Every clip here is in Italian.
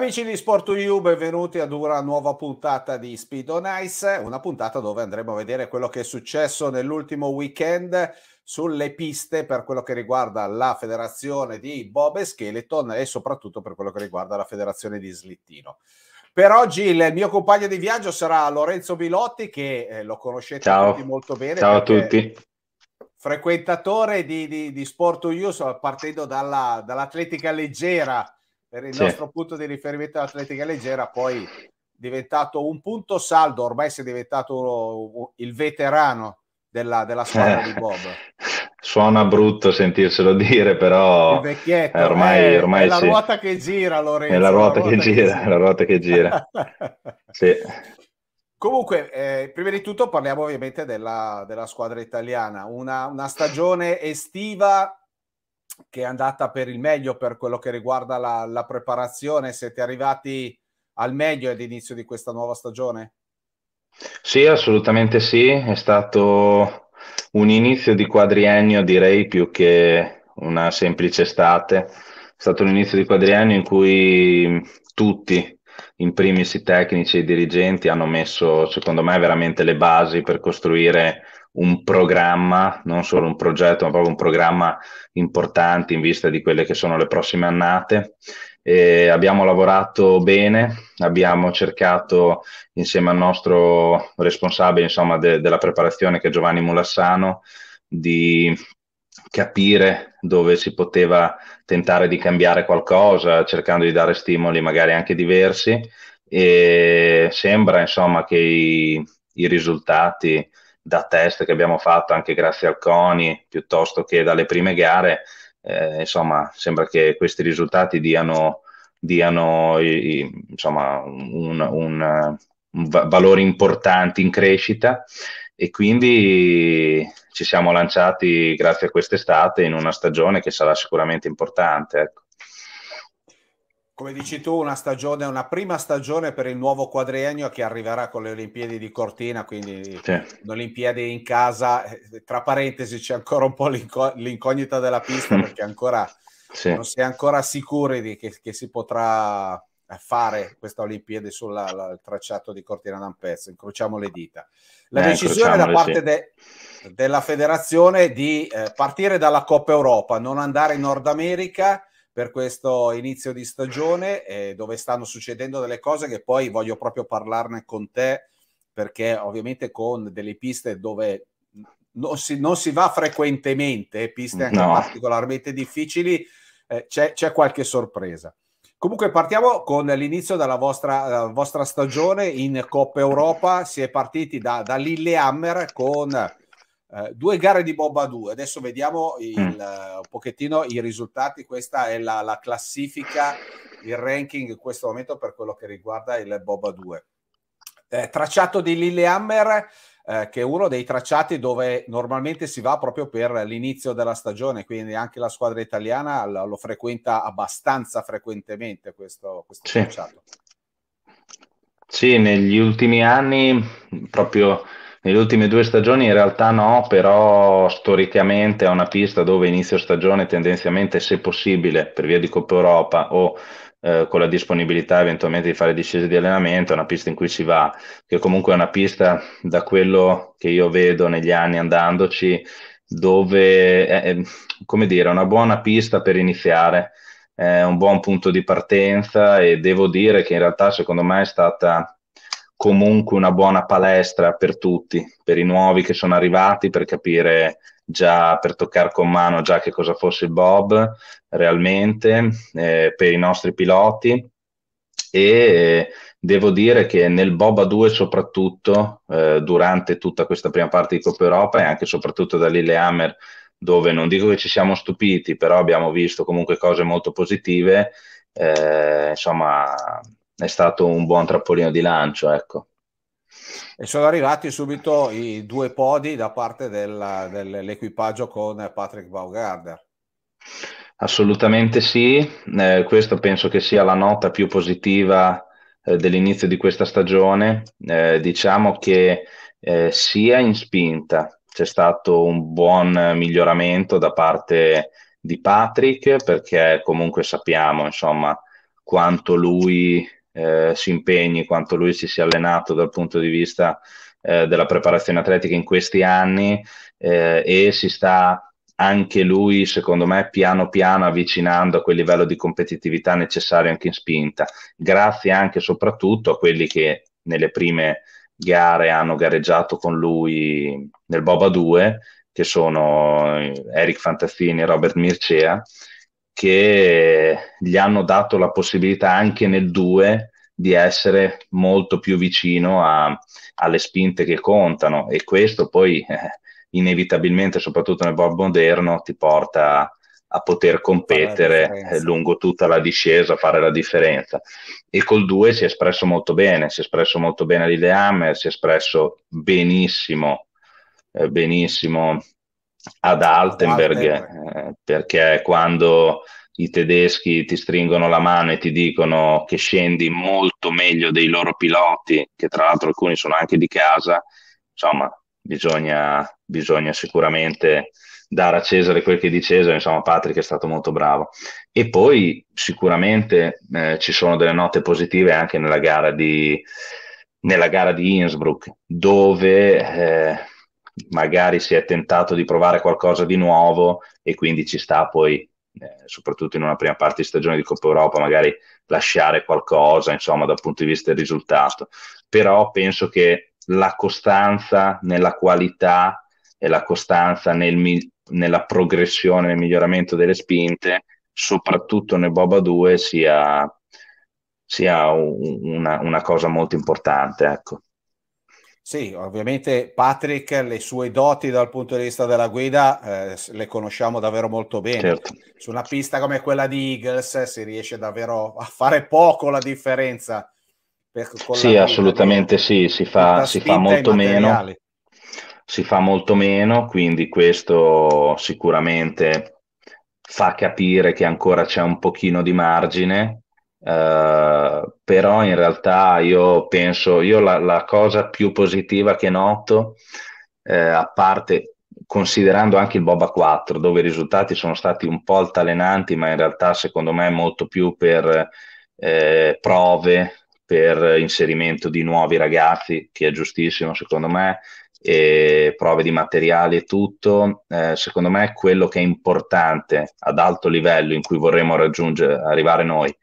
Amici di SportU, benvenuti ad una nuova puntata di Speed on Ice, una puntata dove andremo a vedere quello che è successo nell'ultimo weekend sulle piste per quello che riguarda la federazione di Bob e Skeleton e soprattutto per quello che riguarda la federazione di Slittino. Per oggi il mio compagno di viaggio sarà Lorenzo Bilotti che eh, lo conoscete Ciao. tutti molto bene. Ciao a tutti frequentatore di, di, di Sport partendo dalla, dall'atletica leggera per il sì. nostro punto di riferimento all'atletica leggera, poi diventato un punto saldo, ormai sei diventato il veterano della, della squadra eh, di Bob. Suona brutto sentirselo dire, però eh, ormai, è, ormai è la sì. ruota che gira, Lorenzo. È la ruota, la ruota che, che, gira, gira. la ruota che gira. sì. Comunque, eh, prima di tutto parliamo ovviamente della, della squadra italiana. Una, una stagione estiva che è andata per il meglio per quello che riguarda la, la preparazione. Siete arrivati al meglio all'inizio di questa nuova stagione? Sì, assolutamente sì. È stato un inizio di quadriennio, direi, più che una semplice estate. È stato un inizio di quadriennio in cui mm, tutti, in primis i tecnici e i dirigenti, hanno messo, secondo me, veramente le basi per costruire un programma, non solo un progetto, ma proprio un programma importante in vista di quelle che sono le prossime annate. E abbiamo lavorato bene, abbiamo cercato insieme al nostro responsabile insomma, de- della preparazione, che è Giovanni Mulassano, di capire dove si poteva tentare di cambiare qualcosa, cercando di dare stimoli magari anche diversi e sembra insomma che i, i risultati da test che abbiamo fatto anche grazie al CONI piuttosto che dalle prime gare, eh, insomma, sembra che questi risultati diano, diano i, insomma, un, un, un valore importante in crescita e quindi ci siamo lanciati grazie a quest'estate in una stagione che sarà sicuramente importante. Ecco come dici tu, una stagione, una prima stagione per il nuovo quadriennio che arriverà con le Olimpiadi di Cortina, quindi sì. un'Olimpiadi in casa. Eh, tra parentesi, c'è ancora un po' l'inco- l'incognita della pista mm. perché ancora sì. non si è ancora sicuri di che, che si potrà fare questa Olimpiade sul tracciato di Cortina d'Ampezzo. Incrociamo le dita. La eh, decisione da parte sì. de, della federazione di eh, partire dalla Coppa Europa, non andare in Nord America per questo inizio di stagione eh, dove stanno succedendo delle cose che poi voglio proprio parlarne con te perché ovviamente con delle piste dove non si, non si va frequentemente, eh, piste anche no. particolarmente difficili, eh, c'è, c'è qualche sorpresa. Comunque partiamo con l'inizio della vostra, della vostra, stagione in Coppa Europa. Si è partiti da, da Lillehammer con eh, due gare di Boba 2, adesso vediamo il, mm. Eh, un pochettino i risultati, questa è la, la, classifica, il ranking in questo momento per quello che riguarda il Boba 2. Eh, tracciato di Lillehammer, eh, che è uno dei tracciati dove normalmente si va proprio per l'inizio della stagione, quindi anche la squadra italiana lo, frequenta abbastanza frequentemente questo, questo sì. tracciato. Sì, negli ultimi anni proprio nelle ultime due stagioni in realtà no, però storicamente è una pista dove inizio stagione tendenzialmente, se possibile, per via di Coppa Europa o eh, con la disponibilità eventualmente di fare discese di allenamento, è una pista in cui si va, che comunque è una pista da quello che io vedo negli anni andandoci, dove è, come dire, una buona pista per iniziare, è un buon punto di partenza e devo dire che in realtà secondo me è stata comunque una buona palestra per tutti, per i nuovi che sono arrivati, per capire già, per toccare con mano già che cosa fosse il Bob realmente, eh, per i nostri piloti e eh, devo dire che nel Bob A2 soprattutto, eh, durante tutta questa prima parte di Coppa Europa e anche soprattutto da Lillehammer, dove non dico che ci siamo stupiti, però abbiamo visto comunque cose molto positive, eh, insomma è stato un buon trappolino di lancio, ecco. E sono arrivati subito i due podi da parte del, dell'equipaggio con Patrick Baugarder. Assolutamente sì, eh, questo penso che sia la nota più positiva eh, dell'inizio di questa stagione. Eh, diciamo che eh, sia in spinta c'è stato un buon miglioramento da parte di Patrick perché comunque sappiamo insomma, quanto lui eh, si impegni, quanto lui si sia allenato dal punto di vista eh, della preparazione atletica in questi anni eh, e si sta anche lui, secondo me, piano piano avvicinando a quel livello di competitività necessario anche in spinta, grazie anche e soprattutto a quelli che nelle prime gare hanno gareggiato con lui nel Boba 2, che sono eh, Eric Fantazzini e Robert Mircea, che gli hanno dato la possibilità anche nel 2 di essere molto più vicino a, alle spinte che contano e questo poi eh, inevitabilmente, soprattutto nel board moderno, ti porta a poter competere eh, lungo tutta la discesa, fare la differenza. E col 2 si è espresso molto bene, si è espresso molto bene l'idea, si è espresso benissimo, eh, benissimo ad Altenberg, Altenberg. Eh, perché quando i tedeschi ti stringono la mano e ti dicono che scendi molto meglio dei loro piloti, che tra l'altro alcuni sono anche di casa, insomma bisogna, bisogna sicuramente dare a Cesare quel che di Cesare, insomma Patrick è stato molto bravo. E poi sicuramente eh, ci sono delle note positive anche nella gara di, nella gara di Innsbruck, dove eh, magari si è tentato di provare qualcosa di nuovo e quindi ci sta poi, eh, soprattutto in una prima parte di stagione di Coppa Europa, magari lasciare qualcosa, insomma, dal punto di vista del risultato. Però penso che la costanza nella qualità e la costanza nel mi- nella progressione, nel miglioramento delle spinte, soprattutto nel Boba 2, sia, sia una, una, cosa molto importante. Ecco. Sì, ovviamente Patrick le sue doti dal punto di vista della guida eh, le conosciamo davvero molto bene. Certo. Su una pista come quella di Eagles eh, si riesce davvero a fare poco la differenza. Per, sì, la assolutamente di, sì, si fa, si fa molto meno. Si fa molto meno, quindi questo sicuramente fa capire che ancora c'è un pochino di margine eh, però in realtà io penso, io la, la cosa più positiva che noto, eh, a parte considerando anche il Boba 4, dove i risultati sono stati un po' altalenanti, ma in realtà secondo me molto più per eh, prove, per inserimento di nuovi ragazzi, che è giustissimo secondo me, e prove di materiali e tutto, eh, secondo me quello che è importante ad alto livello in cui vorremmo raggiungere, arrivare noi,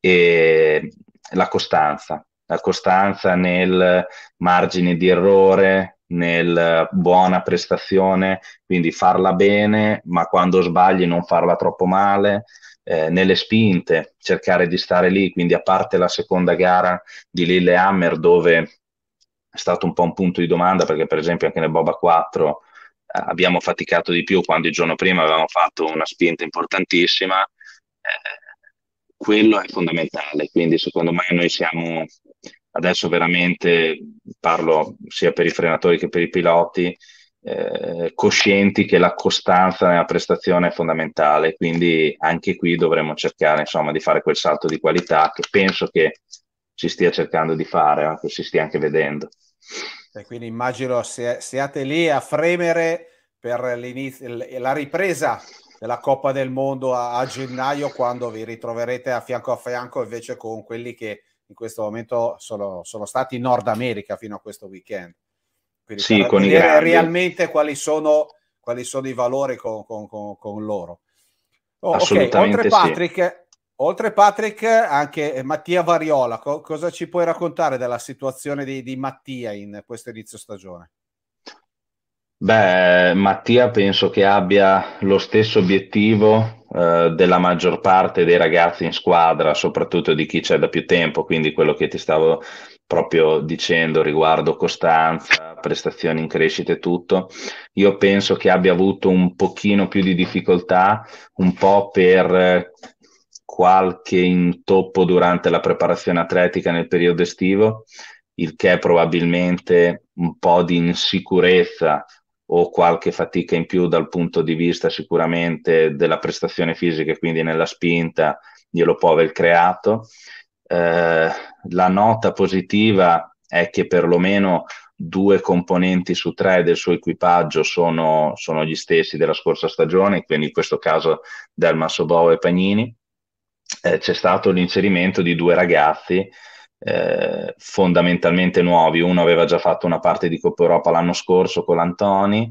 e la costanza, la costanza nel margine di errore, nel buona prestazione, quindi farla bene, ma quando sbagli non farla troppo male, eh, nelle spinte, cercare di stare lì, quindi a parte la seconda gara di Lillehammer dove è stato un po' un punto di domanda perché per esempio anche nel Boba 4 eh, abbiamo faticato di più quando il giorno prima avevamo fatto una spinta importantissima, eh, quello è fondamentale, quindi secondo me noi siamo adesso veramente, parlo sia per i frenatori che per i piloti, eh, coscienti che la costanza nella prestazione è fondamentale, quindi anche qui dovremmo cercare insomma, di fare quel salto di qualità che penso che si stia cercando di fare, ma eh, che si stia anche vedendo. E quindi immagino se, siate lì a fremere per la ripresa della Coppa del Mondo a, a, gennaio quando vi ritroverete a fianco a fianco invece con quelli che in questo momento sono, sono stati in Nord America fino a questo weekend. Quindi sì, con vedere realmente quali sono, quali sono, i valori con, con, con, con loro. Oh, ok, oltre Patrick, sì. oltre Patrick, anche Mattia Variola, co- cosa ci puoi raccontare della situazione di, di Mattia in questo inizio stagione? Beh, Mattia penso che abbia lo stesso obiettivo eh, della maggior parte dei ragazzi in squadra, soprattutto di chi c'è da più tempo, quindi quello che ti stavo proprio dicendo riguardo costanza, prestazioni in crescita e tutto. Io penso che abbia avuto un pochino più di difficoltà, un po' per qualche intoppo durante la preparazione atletica nel periodo estivo, il che è probabilmente un po' di insicurezza o qualche fatica in più dal punto di vista sicuramente della prestazione fisica, e quindi nella spinta glielo può aver creato. Eh, la nota positiva è che perlomeno due componenti su tre del suo equipaggio sono, sono gli stessi della scorsa stagione, quindi in questo caso del Massobow e Pagnini. Eh, c'è stato l'inserimento di due ragazzi eh, fondamentalmente nuovi. Uno aveva già fatto una parte di Coppa Europa l'anno scorso con l'Antoni,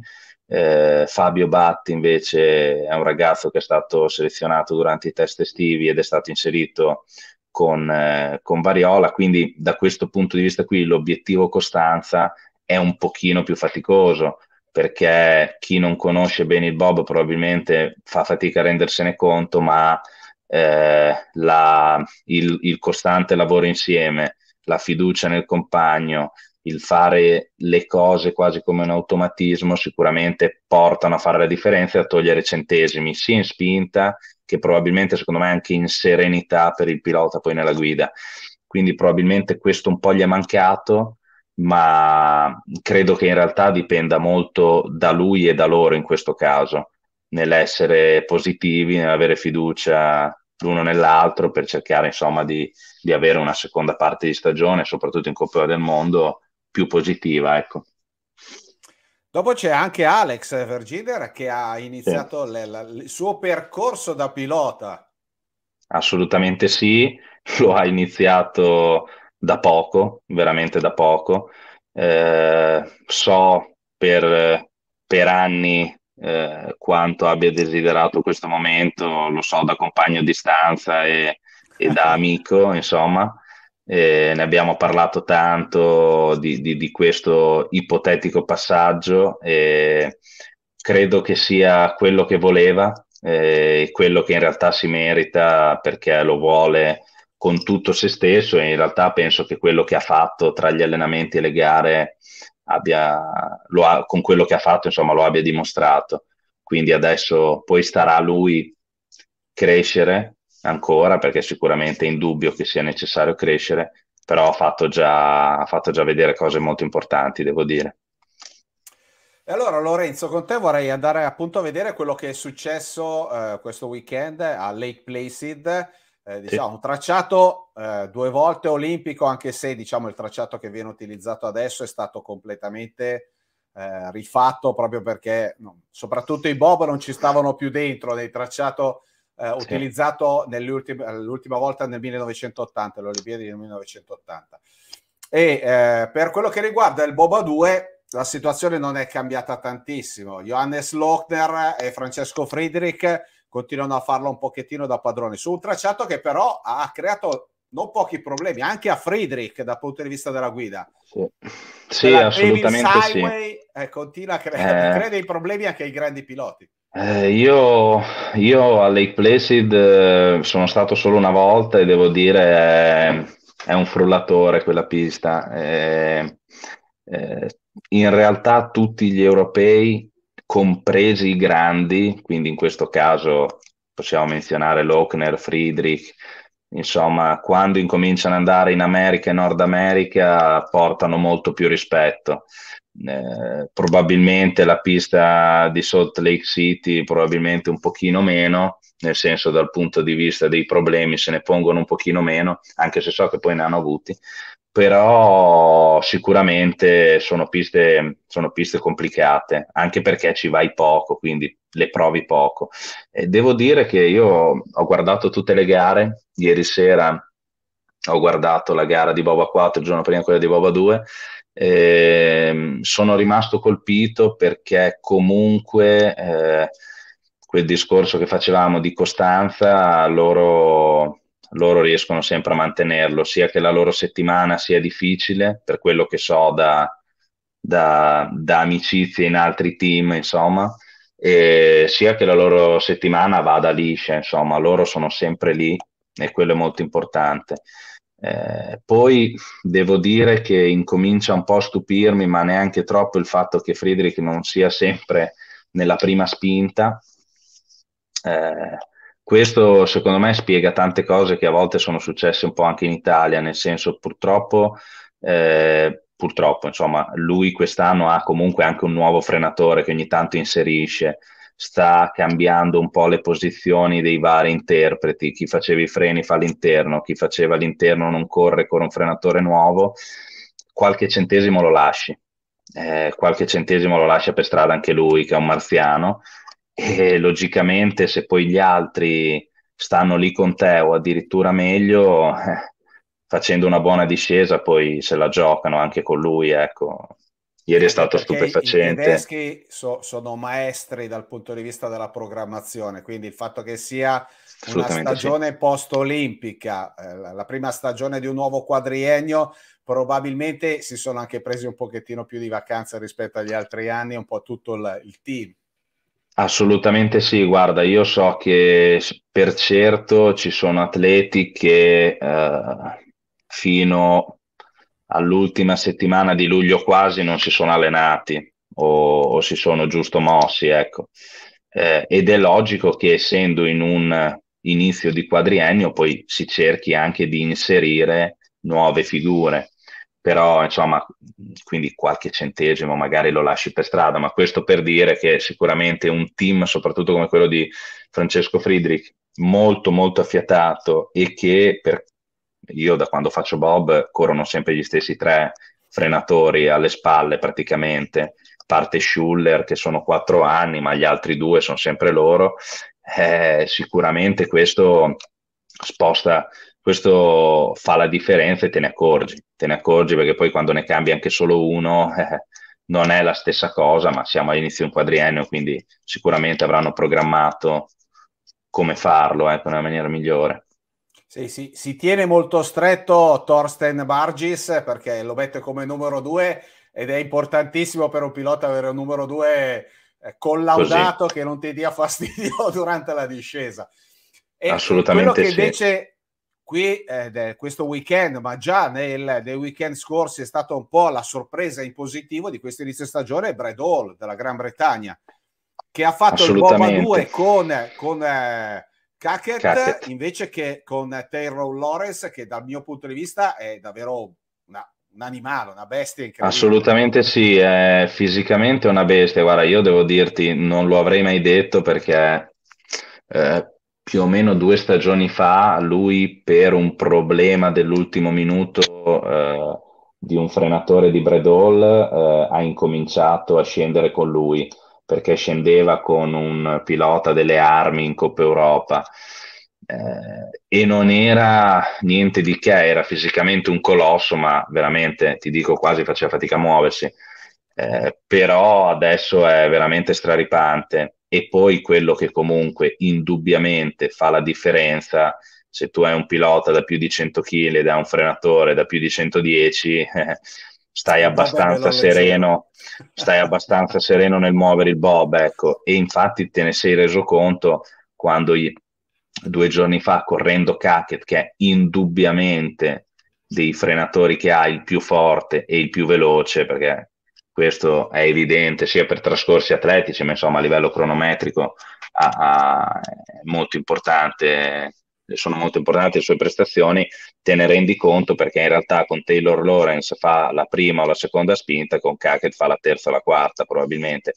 eh, Fabio Batti invece è un ragazzo che è stato selezionato durante i test estivi ed è stato inserito con, eh, con Variola, quindi da questo punto di vista qui l'obiettivo costanza è un pochino più faticoso perché chi non conosce bene il Bob probabilmente fa fatica a rendersene conto, ma eh, la, il, il, costante lavoro insieme, la fiducia nel compagno, il fare le cose quasi come un automatismo sicuramente portano a fare la differenza e a togliere centesimi, sia in spinta che probabilmente secondo me anche in serenità per il pilota poi nella guida. Quindi probabilmente questo un po' gli è mancato, ma credo che in realtà dipenda molto da lui e da loro in questo caso nell'essere positivi, nell'avere fiducia l'uno nell'altro per cercare insomma di, di, avere una seconda parte di stagione, soprattutto in Coppa del Mondo, più positiva. Ecco. Dopo c'è anche Alex Vergider che ha iniziato sì. le, la, il suo percorso da pilota. Assolutamente sì, lo ha iniziato da poco, veramente da poco. Eh, so per, per anni eh, quanto abbia desiderato questo momento, lo so da compagno di stanza e, e da amico, insomma. Eh, ne abbiamo parlato tanto di, di, di questo ipotetico passaggio e credo che sia quello che voleva eh, quello che in realtà si merita perché lo vuole con tutto se stesso e in realtà penso che quello che ha fatto tra gli allenamenti e le gare abbia, ha, con quello che ha fatto insomma, lo abbia dimostrato. Quindi adesso poi starà a lui crescere ancora, perché sicuramente è indubbio che sia necessario crescere, però ha fatto già, ha fatto già vedere cose molto importanti, devo dire. E allora Lorenzo, con te vorrei andare appunto a vedere quello che è successo eh, questo weekend a Lake Placid eh, diciamo, sì. tracciato eh, due volte olimpico, anche se diciamo, il tracciato che viene utilizzato adesso è stato completamente eh, rifatto proprio perché no, soprattutto i Bob non ci stavano più dentro nel tracciato eh, sì. utilizzato l'ultima volta nel 1980, le Olimpiadi del 1980. E eh, per quello che riguarda il Boba 2, la situazione non è cambiata tantissimo. Johannes Lochner e Francesco Friedrich continuano a farlo un pochettino da padrone su un tracciato che però ha creato non pochi problemi anche a Friedrich dal punto di vista della guida. Sì, sì assolutamente sideway, sì. Eh, continua a creare, eh, crea dei problemi anche ai grandi piloti. Eh, io, io, a Lake Placid eh, sono stato solo una volta e devo dire eh, è un frullatore quella pista. Eh, in realtà tutti gli europei compresi i grandi, quindi in questo caso possiamo menzionare Lochner, Friedrich, insomma, quando incominciano ad andare in America e Nord America portano molto più rispetto. Eh, probabilmente la pista di Salt Lake City probabilmente un pochino meno, nel senso dal punto di vista dei problemi se ne pongono un pochino meno, anche se so che poi ne hanno avuti, però sicuramente sono piste, sono piste, complicate, anche perché ci vai poco, quindi le provi poco. E devo dire che io ho guardato tutte le gare, ieri sera ho guardato la gara di Boba 4, il giorno prima quella di Boba 2, ehm, sono rimasto colpito perché comunque eh, quel discorso che facevamo di costanza loro loro riescono sempre a mantenerlo, sia che la loro settimana sia difficile, per quello che so da, da, da amicizie in altri team, insomma, sia che la loro settimana vada liscia, insomma, loro sono sempre lì e quello è molto importante. Eh, poi devo dire che incomincia un po' a stupirmi, ma neanche troppo il fatto che Friedrich non sia sempre nella prima spinta. Eh, questo secondo me spiega tante cose che a volte sono successe un po' anche in Italia, nel senso purtroppo, eh, purtroppo insomma, lui quest'anno ha comunque anche un nuovo frenatore che ogni tanto inserisce, sta cambiando un po' le posizioni dei vari interpreti, chi faceva i freni fa l'interno, chi faceva l'interno non corre con un frenatore nuovo, qualche centesimo lo lasci, eh, qualche centesimo lo lascia per strada anche lui che è un marziano e logicamente se poi gli altri stanno lì con te o addirittura meglio, eh, facendo una buona discesa poi se la giocano anche con lui, ecco. Ieri è stato Perché stupefacente. I tedeschi so, sono maestri dal punto di vista della programmazione, quindi il fatto che sia una stagione sì. post-olimpica, eh, la prima stagione di un nuovo quadriennio, probabilmente si sono anche presi un pochettino più di vacanza rispetto agli altri anni, un po' tutto il, il team. Assolutamente sì, guarda, io so che per certo ci sono atleti che eh, fino all'ultima settimana di luglio quasi non si sono allenati o, o si sono giusto mossi, ecco. Eh, ed è logico che essendo in un inizio di quadriennio poi si cerchi anche di inserire nuove figure però insomma, quindi qualche centesimo magari lo lasci per strada, ma questo per dire che sicuramente un team, soprattutto come quello di Francesco Friedrich, molto molto affiatato e che per... io da quando faccio Bob corrono sempre gli stessi tre frenatori alle spalle praticamente, parte Schuller che sono quattro anni, ma gli altri due sono sempre loro, eh, sicuramente questo sposta questo fa la differenza e te ne accorgi, te ne accorgi perché poi quando ne cambi anche solo uno eh, non è la stessa cosa, ma siamo all'inizio di un quadriennio, quindi sicuramente avranno programmato come farlo eh, per una maniera migliore. Sì, sì, si tiene molto stretto Thorsten Bargis perché lo mette come numero due ed è importantissimo per un pilota avere un numero due eh, collaudato Così. che non ti dia fastidio durante la discesa. E Assolutamente quello che sì. invece qui eh, questo weekend, ma già nel, nei weekend scorsi è stata un po' la sorpresa in positivo di questo inizio stagione, Brad Hall della Gran Bretagna, che ha fatto il bomba 2 con, con eh, Cackett, Cackett, invece che con Taylor Lawrence, che dal mio punto di vista è davvero una, un animale, una bestia incredibile. Assolutamente sì, è fisicamente una bestia. Guarda, io devo dirti, non lo avrei mai detto perché... Eh, più o meno due stagioni fa lui per un problema dell'ultimo minuto eh, di un frenatore di Bredol eh, ha incominciato a scendere con lui perché scendeva con un pilota delle armi in Coppa Europa eh, e non era niente di che, era fisicamente un colosso ma veramente ti dico quasi faceva fatica a muoversi eh, però adesso è veramente straripante e poi quello che comunque indubbiamente fa la differenza se tu hai un pilota da più di 100 kg ed hai un frenatore da più di 110 stai abbastanza sereno stai abbastanza sereno nel muovere il bob ecco e infatti te ne sei reso conto quando gli, due giorni fa correndo Cacket che è indubbiamente dei frenatori che ha il più forte e il più veloce perché questo è evidente sia per trascorsi atletici, ma insomma a livello cronometrico a, a, è molto importante, sono molto importanti le sue prestazioni, te ne rendi conto perché in realtà con Taylor Lawrence fa la prima o la seconda spinta, con Hackett fa la terza o la quarta probabilmente,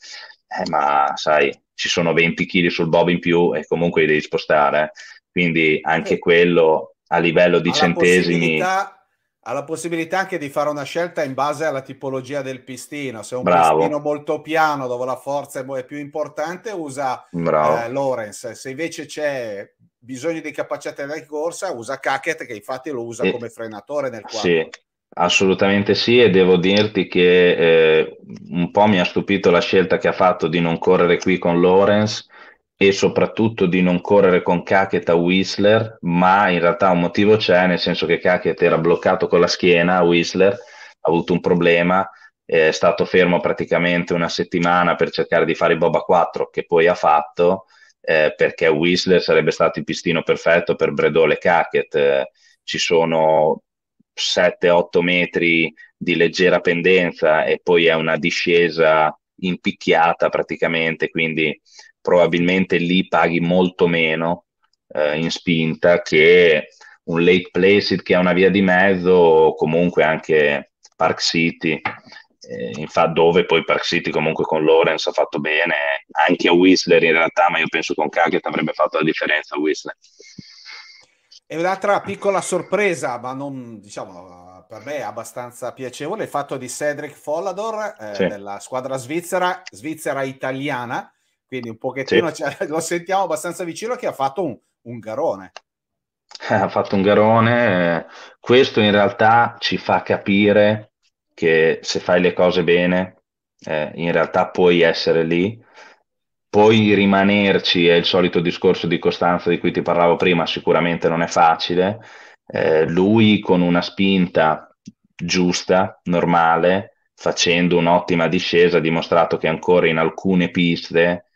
eh, ma sai, ci sono 20 kg sul bob in più e comunque li devi spostare, eh. quindi anche eh. quello a livello di Alla centesimi... Possibilità ha la possibilità anche di fare una scelta in base alla tipologia del pistino. Se è un Bravo. pistino molto piano, dove la forza è più importante, usa eh, Lorenz. Se invece c'è bisogno di capacità di corsa, usa Cacket, che infatti lo usa e... come frenatore nel quadro. Sì. Assolutamente sì, e devo dirti che eh, un po' mi ha stupito la scelta che ha fatto di non correre qui con Lorenz, e soprattutto di non correre con Kaketa a Whistler, ma in realtà un motivo c'è, nel senso che Kaketa era bloccato con la schiena a Whistler, ha avuto un problema, è stato fermo praticamente una settimana per cercare di fare i Boba 4 che poi ha fatto, eh, perché Whistler sarebbe stato il pistino perfetto per Bredole e Kaketa. Eh, ci sono 7-8 metri di leggera pendenza e poi è una discesa impicchiata praticamente, quindi probabilmente lì paghi molto meno eh, in spinta che un Lake Placid che ha una via di mezzo o comunque anche Park City. Eh, infatti dove poi Park City comunque con Lawrence ha fatto bene anche a Whistler in realtà ma io penso con Cagliat avrebbe fatto la differenza a Whistler e un'altra piccola sorpresa ma non diciamo per me abbastanza piacevole il fatto di Cedric Follador eh, sì. della squadra svizzera svizzera italiana quindi un pochettino sì. lo sentiamo abbastanza vicino che ha fatto un, un garone. Eh, ha fatto un garone, eh, questo in realtà ci fa capire che se fai le cose bene, eh, in realtà puoi essere lì, poi rimanerci è il solito discorso di Costanza di cui ti parlavo prima, sicuramente non è facile. Eh, lui con una spinta giusta, normale, facendo un'ottima discesa, ha dimostrato che ancora in alcune piste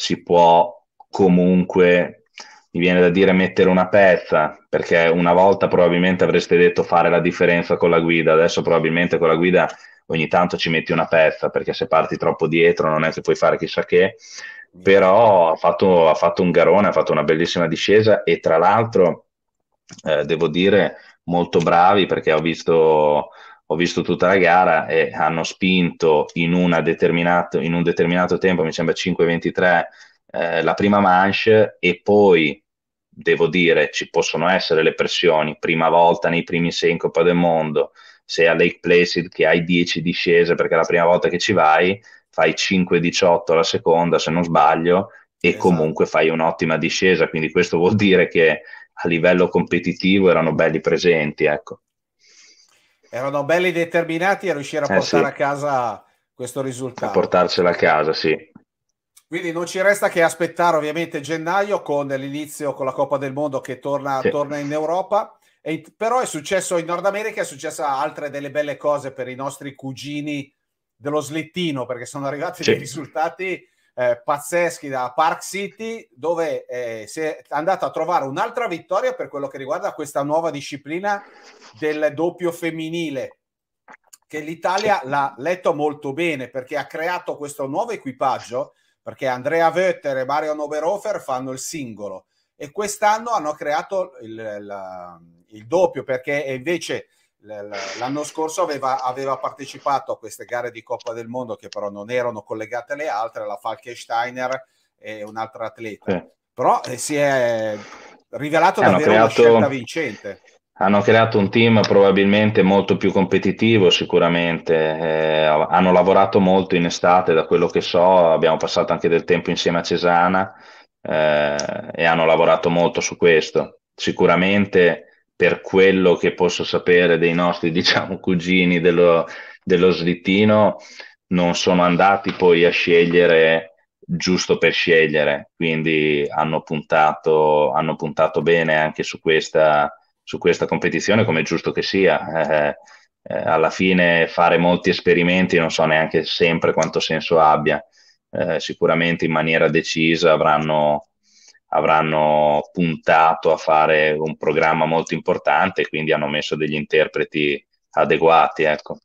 si può comunque, mi viene da dire, mettere una pezza, perché una volta probabilmente avreste detto fare la differenza con la guida, adesso probabilmente con la guida ogni tanto ci metti una pezza, perché se parti troppo dietro non è che puoi fare chissà che, però ha fatto, ha fatto un garone, ha fatto una bellissima discesa e tra l'altro, eh, devo dire, molto bravi perché ho visto ho visto tutta la gara e hanno spinto in, in un determinato tempo, mi sembra 5-23, eh, la prima manche e poi, devo dire, ci possono essere le pressioni, prima volta nei primi sei in Coppa del Mondo, se a Lake Placid che hai 10 discese perché è la prima volta che ci vai, fai 5-18 la seconda se non sbaglio e esatto. comunque fai un'ottima discesa, quindi questo vuol dire che a livello competitivo erano belli presenti, ecco erano belli determinati a riuscire a eh, portare sì. a casa questo risultato. A portarcela a casa, sì. Quindi non ci resta che aspettare ovviamente gennaio con l'inizio con la Coppa del Mondo che torna, sì. torna in Europa. E, però è successo in Nord America, è successa altre delle belle cose per i nostri cugini dello slittino perché sono arrivati sì. dei risultati eh, pazzeschi da Park City, dove eh, si è andata a trovare un'altra vittoria per quello che riguarda questa nuova disciplina del doppio femminile, che l'Italia l'ha letto molto bene perché ha creato questo nuovo equipaggio, perché Andrea Wötter e Mario Noberhofer fanno il singolo e quest'anno hanno creato il, il, il doppio perché invece L'anno scorso aveva, aveva, partecipato a queste gare di Coppa del Mondo che però non erano collegate alle altre, la Falkensteiner e un'altra atleta. Sì. Però eh, si è rivelato hanno davvero creato, una scelta vincente. Hanno creato un team probabilmente molto più competitivo sicuramente, eh, hanno lavorato molto in estate da quello che so, abbiamo passato anche del tempo insieme a Cesana eh, e hanno lavorato molto su questo. Sicuramente per quello che posso sapere dei nostri, diciamo, cugini dello, dello slittino, non sono andati poi a scegliere giusto per scegliere, quindi hanno puntato, hanno puntato bene anche su questa, su questa competizione, come è giusto che sia. Eh, eh, alla fine fare molti esperimenti non so neanche sempre quanto senso abbia. Eh, sicuramente in maniera decisa avranno, avranno puntato a fare un programma molto importante, quindi hanno messo degli interpreti adeguati. Ecco.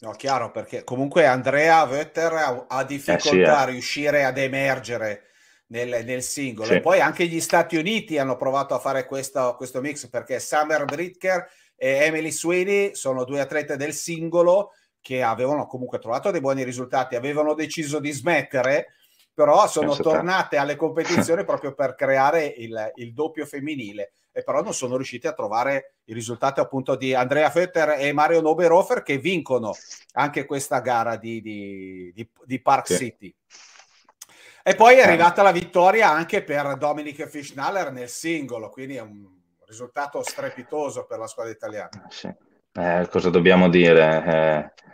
No, chiaro, perché comunque Andrea Vetter ha, difficoltà eh sì, eh. a riuscire ad emergere nel, nel singolo. Sì. E poi anche gli Stati Uniti hanno provato a fare questo, questo mix perché Summer Britker e Emily Sweeney sono due atlete del singolo che avevano comunque trovato dei buoni risultati, avevano deciso di smettere però sono Penso tornate te. alle competizioni proprio per creare il, il, doppio femminile e però non sono riusciti a trovare i risultati appunto di Andrea Fetter e Mario Noberofer che vincono anche questa gara di, di, di, di Park sì. City. E poi è arrivata la vittoria anche per Dominic Fischnaller nel singolo, quindi è un risultato strepitoso per la squadra italiana. Eh, sì. Eh, cosa dobbiamo dire? Eh,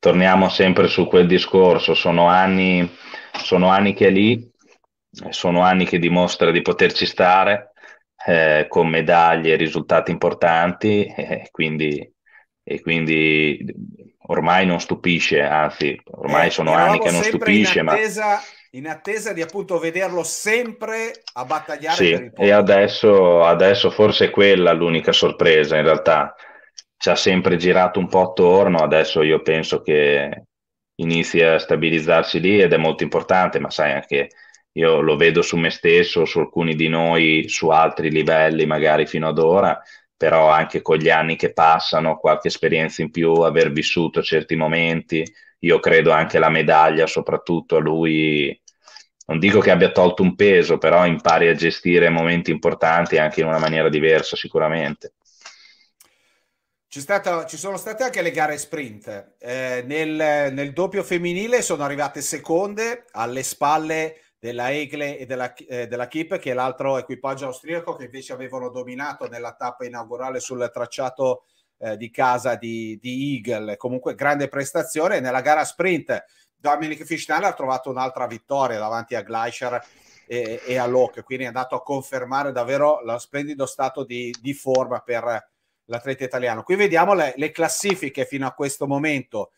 torniamo sempre su quel discorso, sono anni sono anni che è lì, sono anni che dimostra di poterci stare eh, con medaglie e risultati importanti eh, e quindi, e quindi, ormai non stupisce, anzi ormai eh, sono anni che non stupisce. In attesa, ma... in attesa di appunto vederlo sempre a battagliare. Sì, e adesso, adesso forse è quella l'unica sorpresa in realtà. Ci ha sempre girato un po' attorno, adesso io penso che, inizia a stabilizzarsi lì ed è molto importante, ma sai anche io lo vedo su me stesso, su alcuni di noi, su altri livelli magari fino ad ora, però anche con gli anni che passano, qualche esperienza in più, aver vissuto certi momenti, io credo anche la medaglia soprattutto a lui, non dico che abbia tolto un peso, però impari a gestire momenti importanti anche in una maniera diversa sicuramente. Stata, ci sono state anche le gare sprint. Eh, nel, nel, doppio femminile sono arrivate seconde alle spalle della Egle e della, eh, della Kip, che è l'altro equipaggio austriaco che invece avevano dominato nella tappa inaugurale sul tracciato eh, di casa di, di, Eagle. Comunque grande prestazione. Nella gara sprint Dominic Fischnall ha trovato un'altra vittoria davanti a Gleicher e, e a Locke, quindi è andato a confermare davvero lo splendido stato di, di forma per l'atleta italiano. Qui vediamo le, le, classifiche fino a questo momento.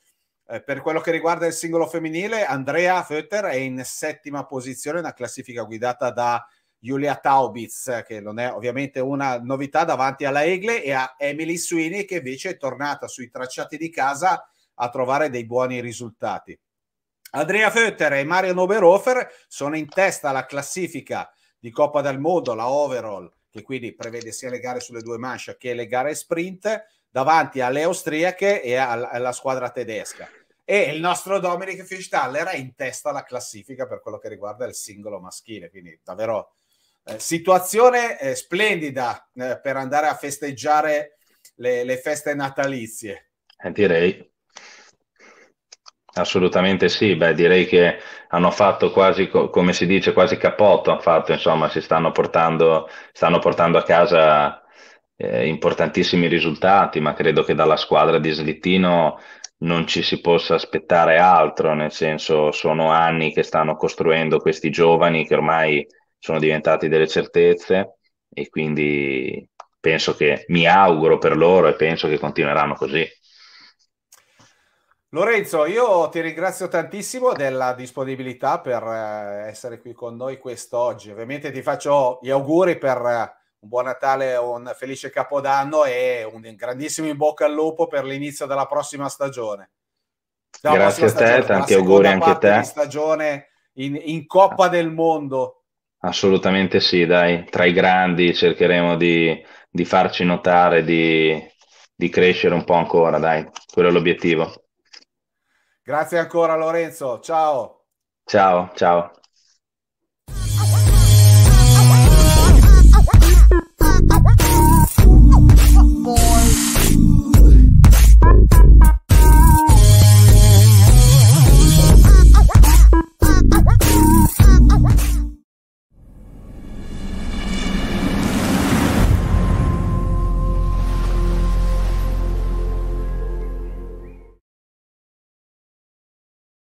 Eh, per quello che riguarda il singolo femminile, Andrea Fötter è in settima posizione, una classifica guidata da Julia Taubitz, che non è ovviamente una novità davanti alla Egle, e a Emily Sweeney, che invece è tornata sui tracciati di casa a trovare dei buoni risultati. Andrea Fötter e Mario Noberhofer sono in testa alla classifica di Coppa del Mondo, la overall, che quindi prevede sia le gare sulle due manche che le gare sprint, davanti alle austriache e alla squadra tedesca. E il nostro Dominic Fischtaller è in testa alla classifica per quello che riguarda il singolo maschile, quindi davvero eh, situazione eh, splendida eh, per andare a festeggiare le, le feste natalizie. Eh, direi. Assolutamente sì, beh, direi che hanno fatto quasi, come si dice, quasi capotto, hanno fatto, insomma, si stanno portando, stanno portando a casa eh, importantissimi risultati, ma credo che dalla squadra di Slittino non ci si possa aspettare altro, nel senso sono anni che stanno costruendo questi giovani che ormai sono diventati delle certezze e quindi penso che mi auguro per loro e penso che continueranno così. Lorenzo, io ti ringrazio tantissimo della disponibilità per eh, essere qui con noi quest'oggi. Ovviamente ti faccio gli auguri per eh, un buon Natale, un felice Capodanno e un grandissimo in bocca al lupo per l'inizio della prossima stagione. Ciao, Grazie prossima a te, stagione, tanti auguri anche a te. stagione in, in Coppa del Mondo. Assolutamente sì, dai, tra i grandi cercheremo di, di farci notare, di, di crescere un po' ancora, dai, quello è l'obiettivo. Grazie ancora Lorenzo, ciao. Ciao, ciao.